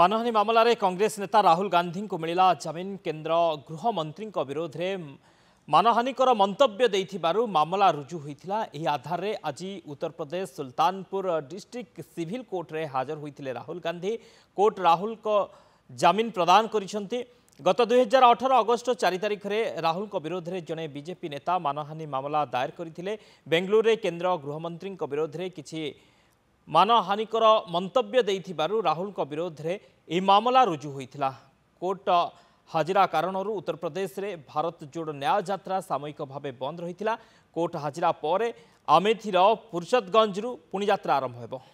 ମାନହାନୀ ମାମଲାରେ କଂଗ୍ରେସ ନେତା ରାହୁଲ ଗାନ୍ଧୀଙ୍କୁ ମିଳିଲା ଜାମିନ କେନ୍ଦ୍ର ଗୃହମନ୍ତ୍ରୀଙ୍କ ବିରୋଧରେ ମାନହାନୀଙ୍କର ମନ୍ତବ୍ୟ ଦେଇଥିବାରୁ ମାମଲା ରୁଜୁ ହୋଇଥିଲା ଏହି ଆଧାରରେ ଆଜି ଉତ୍ତରପ୍ରଦେଶ ସୁଲତାନପୁର ଡିଷ୍ଟ୍ରିକ୍ଟ ସିଭିଲ କୋର୍ଟରେ ହାଜର ହୋଇଥିଲେ ରାହୁଲ ଗାନ୍ଧୀ କୋର୍ଟ ରାହୁଲଙ୍କ ଜାମିନ ପ୍ରଦାନ କରିଛନ୍ତି ଗତ ଦୁଇହଜାର ଅଠର ଅଗଷ୍ଟ ଚାରି ତାରିଖରେ ରାହୁଲଙ୍କ ବିରୋଧରେ ଜଣେ ବିଜେପି ନେତା ମାନହାନୀ ମାମଲା ଦାୟର କରିଥିଲେ ବେଙ୍ଗଲୁରୁରେ କେନ୍ଦ୍ର ଗୃହମନ୍ତ୍ରୀଙ୍କ ବିରୋଧରେ କିଛି ମାନହାନିକର ମନ୍ତବ୍ୟ ଦେଇଥିବାରୁ ରାହୁଲଙ୍କ ବିରୋଧରେ ଏହି ମାମଲା ରୁଜୁ ହୋଇଥିଲା କୋର୍ଟ ହାଜିରା କାରଣରୁ ଉତ୍ତରପ୍ରଦେଶରେ ଭାରତ ଯୋଡ଼ ନ୍ୟାୟଯାତ୍ରା ସାମୟିକ ଭାବେ ବନ୍ଦ ରହିଥିଲା କୋର୍ଟ ହାଜିରା ପରେ ଆମେଥିର ପୁରୁଷଦଗଞ୍ଜରୁ ପୁଣି ଯାତ୍ରା ଆରମ୍ଭ ହେବ